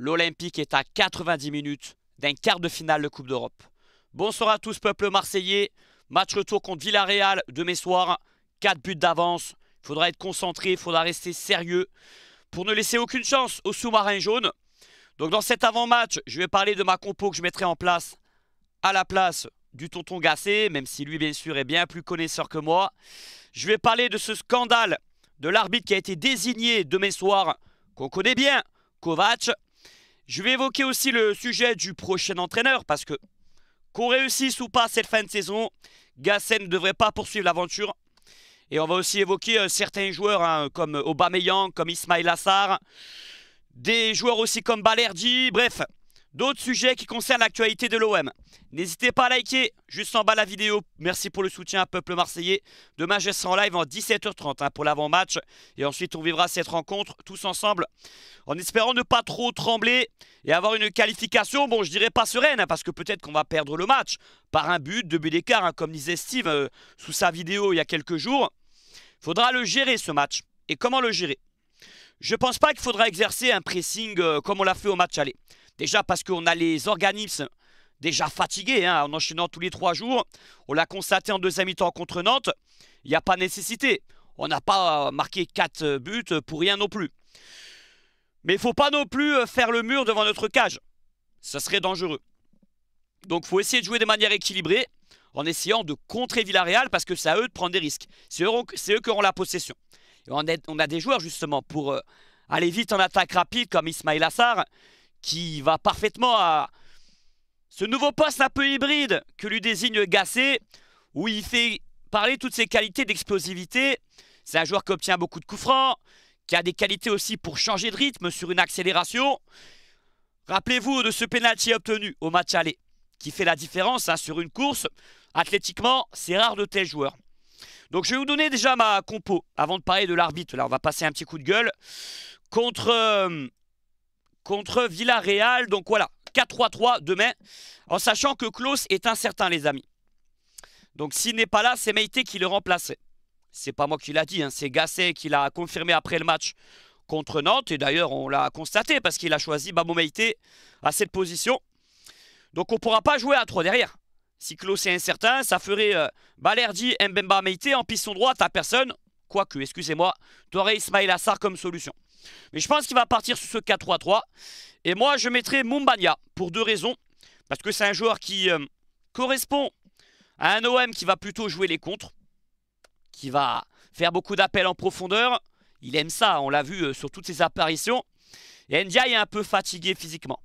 l'Olympique est à 90 minutes d'un quart de finale de Coupe d'Europe. Bonsoir à tous, peuple marseillais. Match retour contre Villarreal demain soir. 4 buts d'avance. Il faudra être concentré, il faudra rester sérieux pour ne laisser aucune chance au sous marin jaune. Donc dans cet avant-match, je vais parler de ma compo que je mettrai en place à la place du tonton Gassé, même si lui bien sûr est bien plus connaisseur que moi. Je vais parler de ce scandale de l'arbitre qui a été désigné demain soir, qu'on connaît bien, Kovac. Je vais évoquer aussi le sujet du prochain entraîneur parce que qu'on réussisse ou pas cette fin de saison, Gasset ne devrait pas poursuivre l'aventure. Et on va aussi évoquer euh, certains joueurs hein, comme Aubameyang, comme Ismail Assar, des joueurs aussi comme Balerdi, bref, d'autres sujets qui concernent l'actualité de l'OM. N'hésitez pas à liker juste en bas la vidéo. Merci pour le soutien à Peuple Marseillais. Demain, je serai en live en 17h30 hein, pour l'avant-match. Et ensuite, on vivra cette rencontre tous ensemble en espérant ne pas trop trembler et avoir une qualification, bon, je dirais pas sereine, hein, parce que peut-être qu'on va perdre le match par un but, de buts d'écart, hein, comme disait Steve euh, sous sa vidéo il y a quelques jours. Faudra le gérer ce match. Et comment le gérer Je pense pas qu'il faudra exercer un pressing euh, comme on l'a fait au match aller. Déjà parce qu'on a les organismes déjà fatigués hein, en enchaînant tous les trois jours. On l'a constaté en deuxième mi-temps contre Nantes. Il n'y a pas nécessité. On n'a pas euh, marqué quatre euh, buts pour rien non plus. Mais il ne faut pas non plus euh, faire le mur devant notre cage. Ce serait dangereux. Donc il faut essayer de jouer de manière équilibrée en essayant de contrer Villarreal parce que c'est à eux de prendre des risques. C'est eux, qui auront la possession. on, a des joueurs justement pour aller vite en attaque rapide comme Ismail Assar qui va parfaitement à ce nouveau poste un peu hybride que lui désigne Gassé, où il fait parler toutes ses qualités d'explosivité. C'est un joueur qui obtient beaucoup de coups francs, qui a des qualités aussi pour changer de rythme sur une accélération. Rappelez-vous de ce pénalty obtenu au match aller, qui fait la différence hein, sur une course. Athlétiquement, c'est rare de tels joueurs. Donc je vais vous donner déjà ma compo, avant de parler de l'arbitre. Là, on va passer un petit coup de gueule. Contre euh, contre Villarreal. Donc voilà, 4-3-3 demain, en sachant que Klaus est incertain, les amis. Donc s'il n'est pas là, c'est Meite qui le remplacerait. C'est pas moi qui l'a dit, hein, c'est Gasset qui l'a confirmé après le match contre Nantes. Et d'ailleurs, on l'a constaté parce qu'il a choisi Bamo Meite à cette position. Donc on ne pourra pas jouer à 3 derrière. Si Klaus est incertain, ça ferait euh, Balerdi, Mbemba Meite en piston droite à personne. Quoique, excusez-moi, aurais Ismail Assar comme solution. Mais je pense qu'il va partir sur ce 4-3-3. Et moi, je mettrai Mumbania pour deux raisons. Parce que c'est un joueur qui euh, correspond à un OM qui va plutôt jouer les contres. Qui va faire beaucoup d'appels en profondeur. Il aime ça, on l'a vu euh, sur toutes ses apparitions. Et Ndia est un peu fatigué physiquement.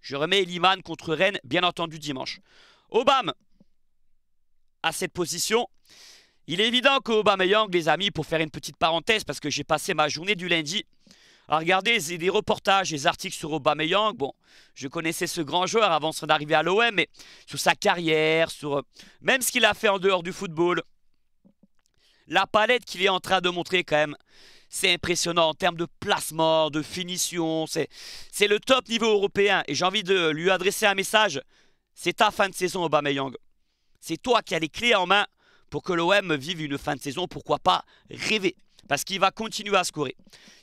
Je remets Liman contre Rennes, bien entendu, dimanche. Obama à cette position. Il est évident qu'Aubameyang, les amis, pour faire une petite parenthèse, parce que j'ai passé ma journée du lundi à regarder des reportages, des articles sur Aubameyang. Bon, je connaissais ce grand joueur avant son arrivée à l'OM, mais sur sa carrière, sur euh, même ce qu'il a fait en dehors du football. La palette qu'il est en train de montrer quand même, c'est impressionnant en termes de placement, de finition. C'est le top niveau européen. Et j'ai envie de lui adresser un message. C'est ta fin de saison, Aubameyang. C'est toi qui as les clés en main pour que l'OM vive une fin de saison, pourquoi pas rêver Parce qu'il va continuer à scorer.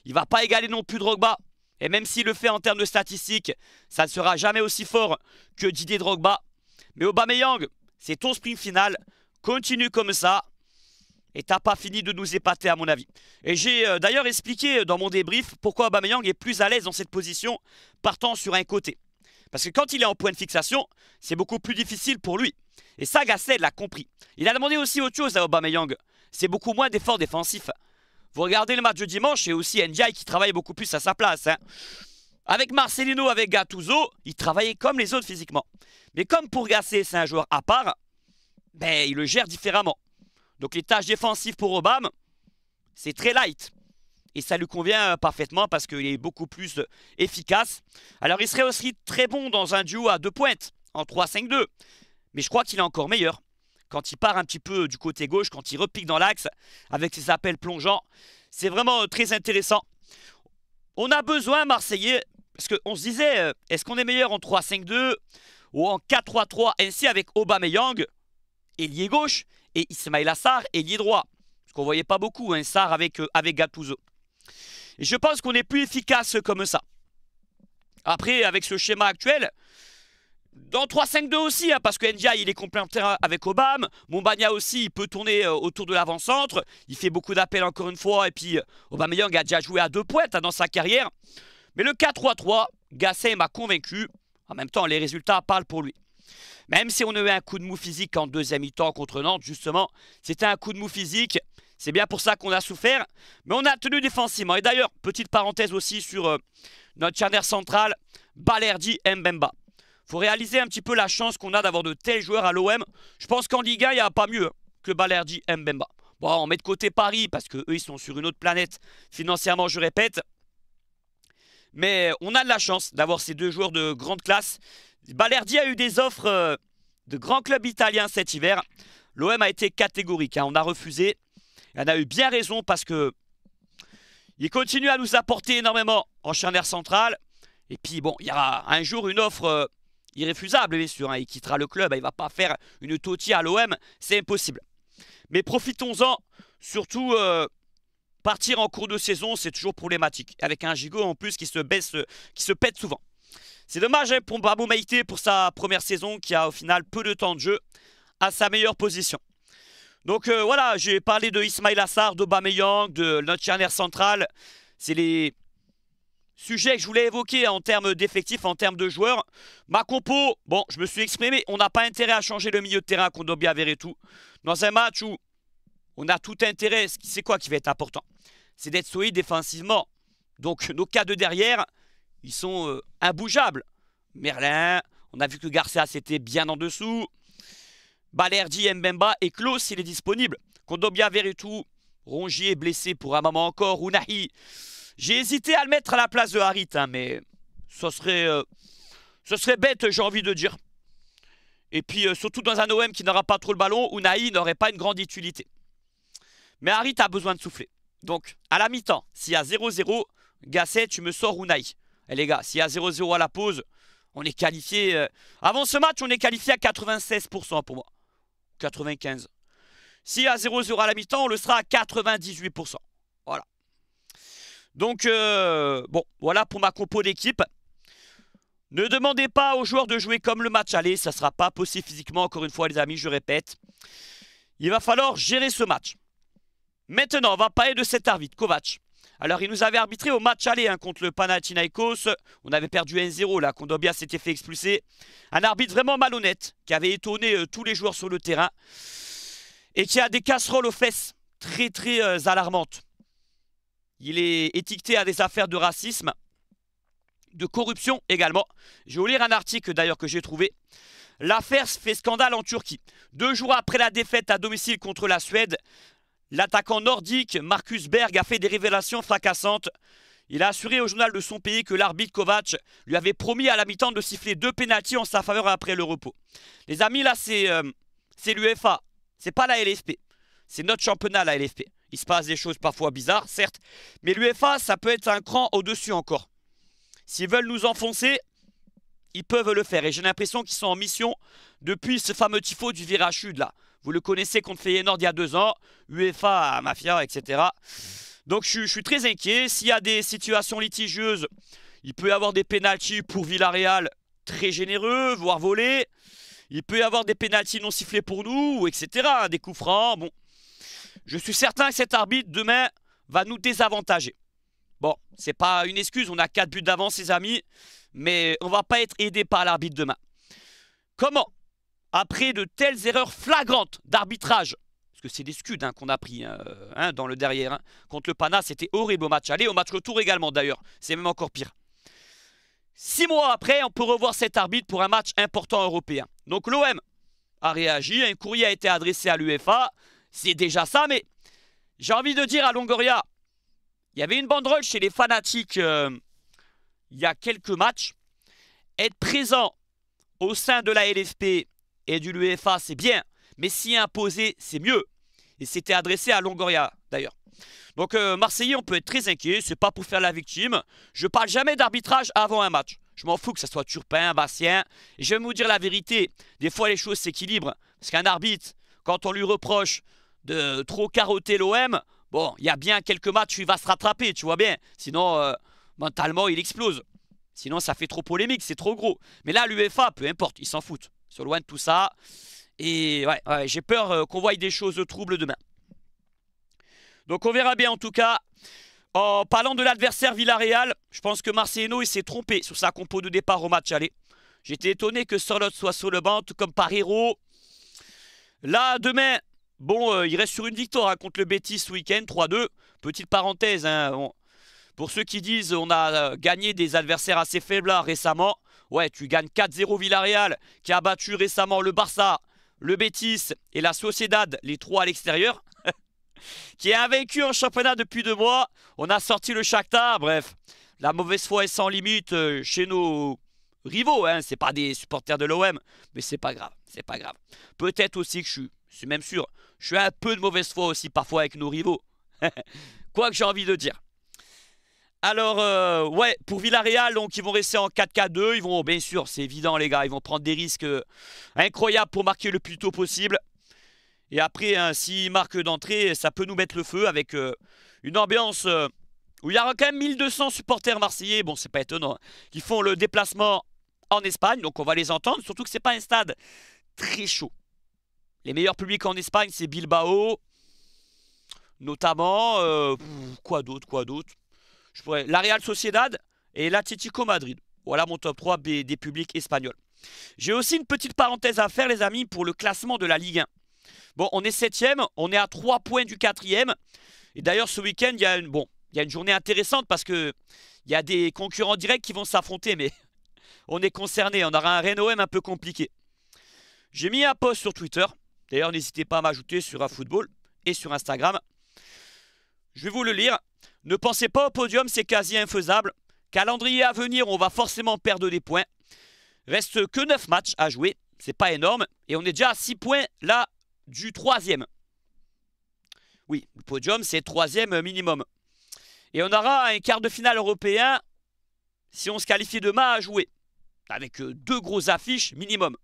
Il va pas égaler non plus Drogba. Et même s'il le fait en termes de statistiques, ça ne sera jamais aussi fort que Didier Drogba. Mais Aubameyang, c'est ton sprint final. Continue comme ça. Et t'as pas fini de nous épater à mon avis. Et j'ai euh, d'ailleurs expliqué dans mon débrief pourquoi Aubameyang est plus à l'aise dans cette position partant sur un côté. Parce que quand il est en point de fixation, c'est beaucoup plus difficile pour lui. Et ça, Gasset l'a compris. Il a demandé aussi autre chose à Aubameyang. C'est beaucoup moins d'efforts défensifs. Vous regardez le match de dimanche et aussi Ndiaye qui travaille beaucoup plus à sa place. Hein. Avec Marcelino, avec Gattuso, il travaillait comme les autres physiquement. Mais comme pour Gasset, c'est un joueur à part, ben, il le gère différemment. Donc les tâches défensives pour Obama, c'est très light. Et ça lui convient euh, parfaitement parce qu'il est beaucoup plus euh, efficace. Alors il serait aussi très bon dans un duo à deux pointes, en 3-5-2. Mais je crois qu'il est encore meilleur quand il part un petit peu du côté gauche, quand il repique dans l'axe avec ses appels plongeants. C'est vraiment très intéressant. On a besoin, Marseillais, parce qu'on se disait, euh, est-ce qu'on est meilleur en 3-5-2 ou en 4-3-3 ainsi avec Aubameyang, ailier gauche, et Ismail Assar, ailier droit. Ce qu'on voyait pas beaucoup, un hein, Sarr avec, euh, avec Gattuso. Et je pense qu'on est plus efficace comme ça. Après, avec ce schéma actuel, dans 3-5-2 aussi, hein, parce que Ndiaye, il est complémentaire avec Obama. Mombagna aussi, il peut tourner euh, autour de l'avant-centre. Il fait beaucoup d'appels encore une fois. Et puis, Obama euh, Young a déjà joué à deux pointes hein, dans sa carrière. Mais le 4-3-3, Gasset m'a convaincu. En même temps, les résultats parlent pour lui. Même si on avait un coup de mou physique en deuxième mi-temps contre Nantes, justement, c'était un coup de mou physique. C'est bien pour ça qu'on a souffert. Mais on a tenu défensivement. Et d'ailleurs, petite parenthèse aussi sur euh, notre charnière central, Balerdi Mbemba faut réaliser un petit peu la chance qu'on a d'avoir de tels joueurs à l'OM. Je pense qu'en Liga, il n'y a pas mieux que Balerdi Mbemba. Bon, on met de côté Paris parce qu'eux, ils sont sur une autre planète financièrement, je répète. Mais on a de la chance d'avoir ces deux joueurs de grande classe. Balerdi a eu des offres euh, de grands clubs italiens cet hiver. L'OM a été catégorique. Hein. On a refusé. Et on a eu bien raison parce que il continue à nous apporter énormément en charnière central. Et puis, bon, il y aura un jour une offre euh, irréfusable, bien sûr. Il hein, quittera le club, hein, il va pas faire une totie à l'OM, c'est impossible. Mais profitons-en, surtout euh, partir en cours de saison, c'est toujours problématique. Avec un gigot en plus qui se baisse, qui se pète souvent. C'est dommage hein, pour Babou Maïté pour sa première saison qui a au final peu de temps de jeu à sa meilleure position. Donc euh, voilà, j'ai parlé de Ismail Assar, de Bameyang, de notre central. C'est les sujet que je voulais évoquer en termes d'effectifs, en termes de joueurs. Ma compo, bon, je me suis exprimé, on n'a pas intérêt à changer le milieu de terrain Kondobia, Dobia tout Dans un match où on a tout intérêt, c'est quoi qui va être important C'est d'être solide défensivement. Donc nos cas de derrière, ils sont euh, imbougeables. Merlin, on a vu que Garcia c'était bien en dessous. Balerdi, Mbemba et Klaus, s'il est disponible. Kondobia, Veretout, Rongier blessé pour un moment encore. Ounahi, j'ai hésité à le mettre à la place de Harit, hein, mais ce serait, euh, serait bête, j'ai envie de dire. Et puis, euh, surtout dans un OM qui n'aura pas trop le ballon, Unai n'aurait pas une grande utilité. Mais Harit a besoin de souffler. Donc, à la mi-temps, s'il y a 0-0, Gasset, tu me sors Unai. Et eh, les gars, s'il y a 0-0 à la pause, on est qualifié. Euh, avant ce match, on est qualifié à 96% pour moi. 95. S'il y a 0-0 à la mi-temps, on le sera à 98%. Voilà. Donc, euh, bon, voilà pour ma compo d'équipe. Ne demandez pas aux joueurs de jouer comme le match aller, ça ne sera pas possible physiquement, encore une fois les amis, je répète. Il va falloir gérer ce match. Maintenant, on va parler de cet arbitre, Kovac. Alors, il nous avait arbitré au match aller hein, contre le Panathinaikos. On avait perdu 1-0, là, bien s'était fait expulser. Un arbitre vraiment malhonnête, qui avait étonné euh, tous les joueurs sur le terrain. Et qui a des casseroles aux fesses, très très euh, alarmantes. Il est étiqueté à des affaires de racisme, de corruption également. Je vais vous lire un article d'ailleurs que j'ai trouvé. L'affaire fait scandale en Turquie. Deux jours après la défaite à domicile contre la Suède, l'attaquant nordique Marcus Berg a fait des révélations fracassantes. Il a assuré au journal de son pays que l'arbitre Kovac lui avait promis à la mi-temps de siffler deux pénalties en sa faveur après le repos. Les amis, là, c'est euh, l'ufa, l'UFA. C'est pas la LSP. C'est notre championnat, la LFP. Il se passe des choses parfois bizarres, certes, mais l'UEFA, ça peut être un cran au-dessus encore. S'ils veulent nous enfoncer, ils peuvent le faire. Et j'ai l'impression qu'ils sont en mission depuis ce fameux tifo du Virachud, là. Vous le connaissez contre Feyenoord il y a deux ans, UEFA, Mafia, etc. Donc je, suis très inquiet. S'il y a des situations litigieuses, il peut y avoir des pénalties pour Villarreal très généreux, voire volés. Il peut y avoir des pénalties non sifflées pour nous, etc. Hein, des coups francs, bon... Je suis certain que cet arbitre, demain, va nous désavantager. Bon, c'est pas une excuse, on a 4 buts d'avance, les amis, mais on va pas être aidé par l'arbitre demain. Comment, après de telles erreurs flagrantes d'arbitrage, parce que c'est des scuds hein, qu'on a pris hein, hein, dans le derrière, contre le Pana, c'était horrible au match aller, au match retour également d'ailleurs, c'est même encore pire. Six mois après, on peut revoir cet arbitre pour un match important européen. Donc l'OM a réagi, un courrier a été adressé à l'UEFA, c'est déjà ça, mais j'ai envie de dire à Longoria, il y avait une banderole chez les fanatiques euh, il y a quelques matchs. Être présent au sein de la LFP et du l'UEFA, c'est bien, mais s'y imposer, c'est mieux. Et c'était adressé à Longoria, d'ailleurs. Donc, euh, Marseillais, on peut être très inquiet, c'est pas pour faire la victime. Je parle jamais d'arbitrage avant un match. Je m'en fous que ce soit Turpin, Bastien. je vais vous dire la vérité, des fois les choses s'équilibrent. Parce qu'un arbitre, quand on lui reproche de trop carotter l'OM, bon, il y a bien quelques matchs où il va se rattraper, tu vois bien. Sinon, euh, mentalement, il explose. Sinon, ça fait trop polémique, c'est trop gros. Mais là, l'UFA, peu importe, ils s'en foutent. Ils se loin de tout ça. Et ouais, j'ai peur euh, qu'on voie des choses troubles demain. Donc on verra bien en tout cas. En parlant de l'adversaire Villarreal, je pense que Marcelino il s'est trompé sur sa compo de départ au match aller. J'étais étonné que Sorlotte soit sur le banc, tout comme héros. Là, demain, Bon, euh, il reste sur une victoire hein, contre le Betis ce week-end, 3-2. Petite parenthèse, hein, pour ceux qui disent on a euh, gagné des adversaires assez faibles hein, récemment, ouais, tu gagnes 4-0 Villarreal, qui a battu récemment le Barça, le Betis et la Sociedad, les trois à l'extérieur, qui a vaincu en championnat depuis deux mois. On a sorti le Shakhtar, bref, la mauvaise foi est sans limite euh, chez nos rivaux. Hein. C'est pas des supporters de l'OM, mais c'est pas grave, c'est pas grave. Peut-être aussi que je suis je suis même sûr. Je suis un peu de mauvaise foi aussi parfois avec nos rivaux. Quoi que j'ai envie de dire. Alors, euh, ouais, pour Villarreal, donc ils vont rester en 4K2. Ils vont, bien sûr, c'est évident, les gars. Ils vont prendre des risques euh, incroyables pour marquer le plus tôt possible. Et après, Si hein, s'ils marquent d'entrée, ça peut nous mettre le feu avec euh, une ambiance où il y aura quand même 1200 supporters marseillais. Bon, c'est pas étonnant. qui hein. font le déplacement en Espagne. Donc, on va les entendre. Surtout que c'est pas un stade très chaud. Les meilleurs publics en Espagne, c'est Bilbao, notamment. Euh, quoi d'autre Quoi d'autre Je pourrais. La Real Sociedad et l'Atlético Madrid. Voilà mon top 3 des publics espagnols. J'ai aussi une petite parenthèse à faire, les amis, pour le classement de la Ligue 1. Bon, on est 7 on est à 3 points du 4 Et d'ailleurs, ce week-end, il y, a une, bon, il y a une journée intéressante parce que il y a des concurrents directs qui vont s'affronter, mais on est concerné. On aura un Renault M un peu compliqué. J'ai mis un post sur Twitter D'ailleurs, n'hésitez pas à m'ajouter sur football et sur Instagram. Je vais vous le lire. Ne pensez pas au podium, c'est quasi infaisable. Calendrier à venir, on va forcément perdre des points. Reste que 9 matchs à jouer, c'est pas énorme. Et on est déjà à 6 points là du troisième. Oui, le podium c'est troisième minimum. Et on aura un quart de finale européen si on se qualifie demain à jouer. Avec euh, deux grosses affiches minimum.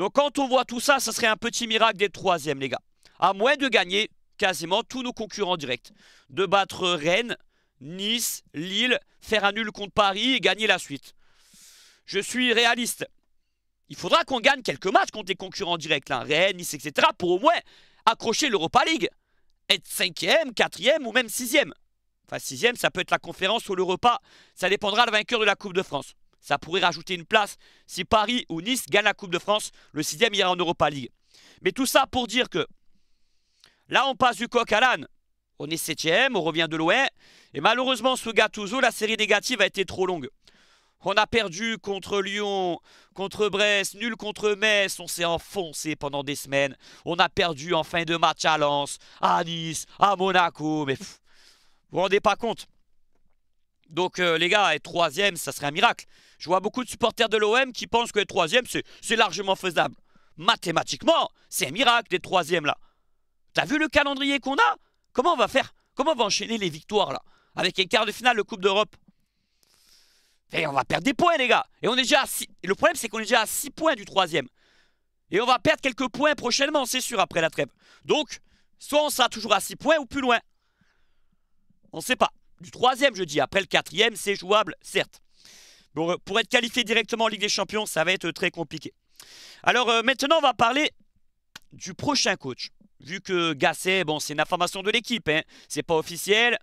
Donc quand on voit tout ça, ça serait un petit miracle d'être troisième, les gars. À moins de gagner quasiment tous nos concurrents directs. De battre Rennes, Nice, Lille, faire un nul contre Paris et gagner la suite. Je suis réaliste. Il faudra qu'on gagne quelques matchs contre les concurrents directs, là. Rennes, Nice, etc. pour au moins accrocher l'Europa League. Être cinquième, quatrième ou même sixième. Enfin, sixième, ça peut être la conférence ou l'Europa. Ça dépendra le vainqueur de la Coupe de France ça pourrait rajouter une place si Paris ou Nice gagne la Coupe de France, le sixième ira en Europa League. Mais tout ça pour dire que là, on passe du coq à l'âne. On est septième, on revient de loin. Et malheureusement, sous Gattuso, la série négative a été trop longue. On a perdu contre Lyon, contre Brest, nul contre Metz. On s'est enfoncé pendant des semaines. On a perdu en fin de match à Lens, à Nice, à Monaco. Mais vous vous rendez pas compte donc euh, les gars, être troisième, ça serait un miracle. Je vois beaucoup de supporters de l'OM qui pensent que être troisième, c'est largement faisable. Mathématiquement, c'est un miracle d'être troisième là. T'as vu le calendrier qu'on a Comment on va faire Comment on va enchaîner les victoires là Avec les quarts de finale de Coupe d'Europe. Et eh, on va perdre des points les gars. Et on est déjà à Le problème c'est qu'on est déjà à 6 points du troisième. Et on va perdre quelques points prochainement, c'est sûr, après la trêve. Donc, soit on sera toujours à 6 points ou plus loin. On ne sait pas du troisième, je dis. Après le quatrième, c'est jouable, certes. Bon, euh, pour être qualifié directement en Ligue des Champions, ça va être euh, très compliqué. Alors euh, maintenant, on va parler du prochain coach. Vu que Gasset, bon, c'est une information de l'équipe, hein. c'est pas officiel,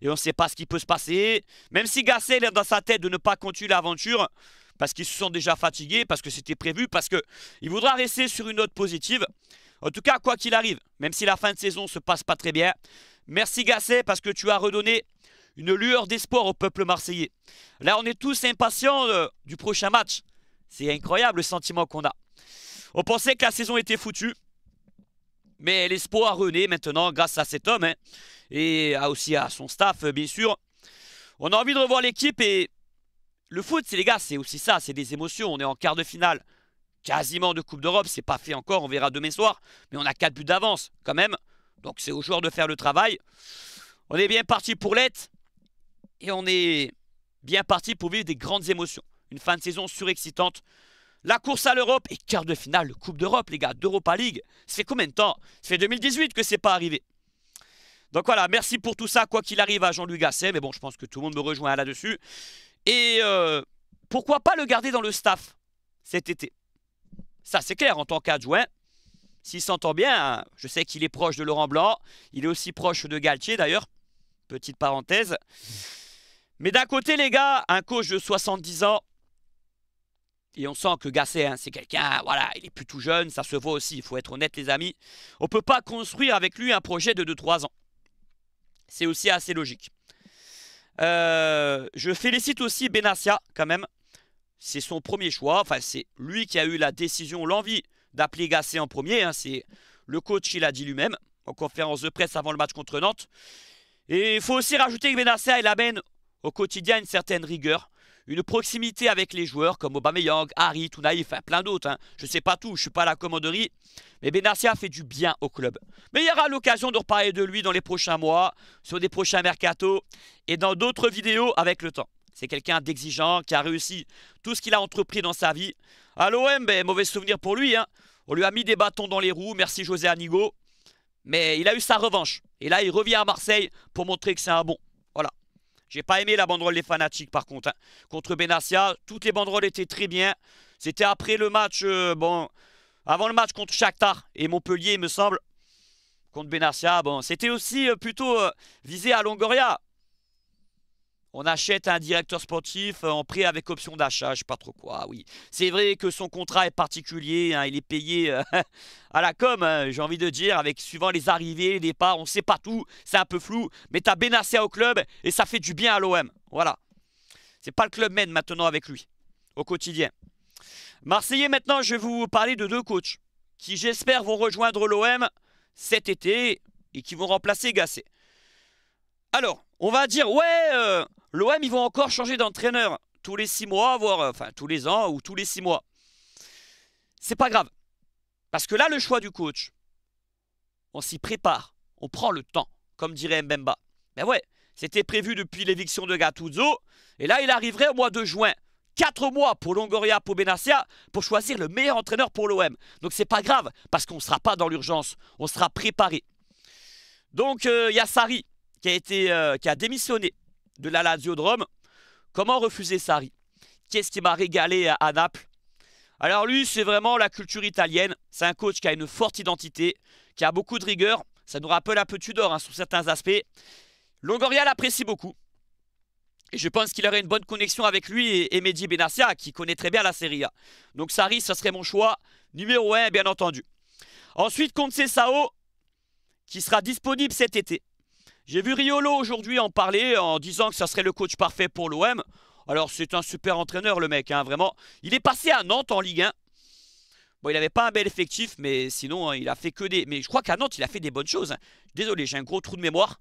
et on ne sait pas ce qui peut se passer. Même si Gasset est dans sa tête de ne pas continuer l'aventure, parce qu'ils se sont déjà fatigués, parce que c'était prévu, parce qu'il voudra rester sur une note positive. En tout cas, quoi qu'il arrive, même si la fin de saison ne se passe pas très bien, merci Gasset parce que tu as redonné une lueur d'espoir au peuple marseillais. Là, on est tous impatients euh, du prochain match. C'est incroyable le sentiment qu'on a. On pensait que la saison était foutue. Mais l'espoir renaît maintenant grâce à cet homme. Hein, et aussi à son staff, euh, bien sûr. On a envie de revoir l'équipe et... Le foot, c'est les gars, c'est aussi ça, c'est des émotions. On est en quart de finale quasiment de Coupe d'Europe. C'est pas fait encore, on verra demain soir. Mais on a 4 buts d'avance quand même. Donc c'est aux joueurs de faire le travail. On est bien parti pour l'être. Et on est bien parti pour vivre des grandes émotions. Une fin de saison surexcitante. La course à l'Europe et quart de finale, Coupe d'Europe, les gars, d'Europa League. Ça fait combien de temps Ça fait 2018 que c'est pas arrivé. Donc voilà, merci pour tout ça, quoi qu'il arrive à Jean-Luc Gasset. Mais bon, je pense que tout le monde me rejoint là-dessus. Et euh, pourquoi pas le garder dans le staff cet été Ça, c'est clair, en tant qu'adjoint, s'il s'entend bien, hein, je sais qu'il est proche de Laurent Blanc, il est aussi proche de Galtier d'ailleurs, petite parenthèse. Mais d'un côté, les gars, un coach de 70 ans, et on sent que Gasset, hein, c'est quelqu'un, voilà, il est plutôt jeune, ça se voit aussi, il faut être honnête les amis. On ne peut pas construire avec lui un projet de 2-3 ans. C'est aussi assez logique. Euh, je félicite aussi Benassia quand même. C'est son premier choix, enfin c'est lui qui a eu la décision, l'envie d'appeler Gasset en premier. Hein. C'est le coach, il a dit lui-même en conférence de presse avant le match contre Nantes. Et il faut aussi rajouter que Benassia, il amène au quotidien une certaine rigueur, une proximité avec les joueurs comme Aubameyang, Harry, tout naïf, plein d'autres. Hein. Je ne sais pas tout, je ne suis pas à la commanderie. Mais Benarcia fait du bien au club. Mais il y aura l'occasion de reparler de lui dans les prochains mois, sur des prochains mercato et dans d'autres vidéos avec le temps. C'est quelqu'un d'exigeant qui a réussi tout ce qu'il a entrepris dans sa vie. À l'OM, ben, mauvais souvenir pour lui. Hein. On lui a mis des bâtons dans les roues, merci José Anigo. Mais il a eu sa revanche. Et là, il revient à Marseille pour montrer que c'est un bon. J'ai pas aimé la banderole des fanatiques par contre. Hein. Contre Benassia, toutes les banderoles étaient très bien. C'était après le match, euh, bon, avant le match contre Shakhtar et Montpellier, il me semble. Contre Benassia, bon, c'était aussi euh, plutôt euh, visé à Longoria. On achète un directeur sportif euh, en prêt avec option d'achat, je sais pas trop quoi, ah oui. C'est vrai que son contrat est particulier, hein, il est payé euh, à la com, hein, j'ai envie de dire, avec suivant les arrivées, les départs, on sait pas tout, c'est un peu flou, mais t'as Benassé au club et ça fait du bien à l'OM, voilà. C'est pas le club mène maintenant avec lui, au quotidien. Marseillais maintenant, je vais vous parler de deux coachs qui j'espère vont rejoindre l'OM cet été et qui vont remplacer Gasset. Alors, on va dire, ouais, euh, l'OM, ils vont encore changer d'entraîneur tous les six mois, voire euh, enfin tous les ans ou tous les six mois. C'est pas grave. Parce que là, le choix du coach, on s'y prépare, on prend le temps, comme dirait Mbemba. Ben ouais, c'était prévu depuis l'éviction de Gattuso, et là, il arriverait au mois de juin. quatre mois pour Longoria, pour Benassia, pour choisir le meilleur entraîneur pour l'OM. Donc c'est pas grave, parce qu'on ne sera pas dans l'urgence, on sera préparé. Donc euh, il euh, qui a, démissionné de la Lazio de Rome. Comment refuser Sarri Qu'est-ce qui m'a régalé à, Naples Alors lui, c'est vraiment la culture italienne. C'est un coach qui a une forte identité, qui a beaucoup de rigueur. Ça nous rappelle un peu Tudor hein, sur certains aspects. Longoria l'apprécie beaucoup. Et je pense qu'il aurait une bonne connexion avec lui et, Medhi Benassia, qui connaît très bien la Serie A. Donc Sarri, ça serait mon choix numéro 1, bien entendu. Ensuite, Conte qui sera disponible cet été. J'ai vu Riolo aujourd'hui en parler en disant que ça serait le coach parfait pour l'OM. Alors c'est un super entraîneur le mec, hein, vraiment. Il est passé à Nantes en Ligue 1. Bon, il n'avait pas un bel effectif, mais sinon, hein, il a fait que des... Mais je crois qu'à Nantes, il a fait des bonnes choses. Désolé, j'ai un gros trou de mémoire.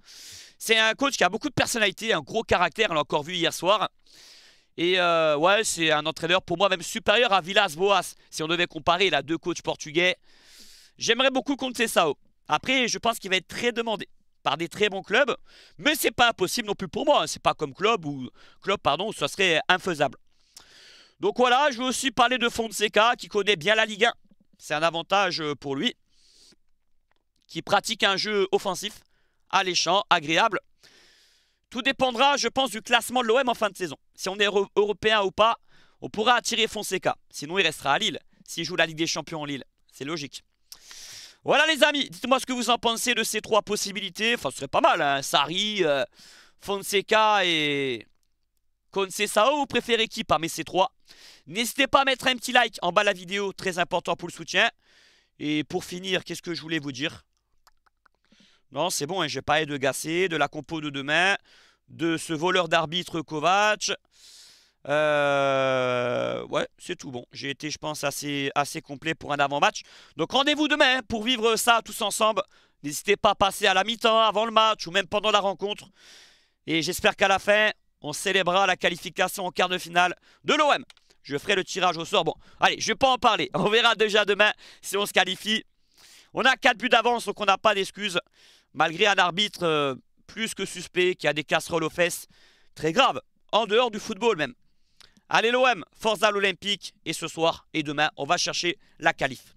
C'est un coach qui a beaucoup de personnalité, un gros caractère, on l'a encore vu hier soir. Et euh, ouais, c'est un entraîneur pour moi même supérieur à Villas Boas. Si on devait comparer, les deux coachs portugais. J'aimerais beaucoup compter ça. Après, je pense qu'il va être très demandé par des très bons clubs, mais c'est pas possible non plus pour moi. Hein. C'est pas comme club ou club pardon, où ça serait infaisable. Donc voilà, je veux aussi parler de Fonseca qui connaît bien la Ligue 1. C'est un avantage euh, pour lui. Qui pratique un jeu offensif, alléchant, agréable. Tout dépendra, je pense, du classement de l'OM en fin de saison. Si on est européen ou pas, on pourra attirer Fonseca. Sinon, il restera à Lille s'il joue la Ligue des Champions en Lille. C'est logique. Voilà les amis, dites-moi ce que vous en pensez de ces trois possibilités. Enfin, ce serait pas mal, hein. Sari, euh, Fonseca et... Sao, vous préférez qui parmi ces trois N'hésitez pas à mettre un petit like en bas de la vidéo, très important pour le soutien. Et pour finir, qu'est-ce que je voulais vous dire Non, c'est bon, hein, vais pas de Gassé, de la compo de demain, de ce voleur d'arbitre Kovac... Euh, ouais, c'est tout bon. J'ai été, je pense, assez, assez complet pour un avant-match. Donc rendez-vous demain pour vivre ça tous ensemble. N'hésitez pas à passer à la mi-temps, avant le match ou même pendant la rencontre. Et j'espère qu'à la fin, on célébrera la qualification en quart de finale de l'OM. Je ferai le tirage au sort. Bon, allez, je vais pas en parler. On verra déjà demain si on se qualifie. On a 4 buts d'avance, donc on n'a pas d'excuses. Malgré un arbitre euh, plus que suspect qui a des casseroles aux fesses. Très grave, en dehors du football même. Allez l'OM, force à l'Olympique. Et ce soir et demain, on va chercher la calife.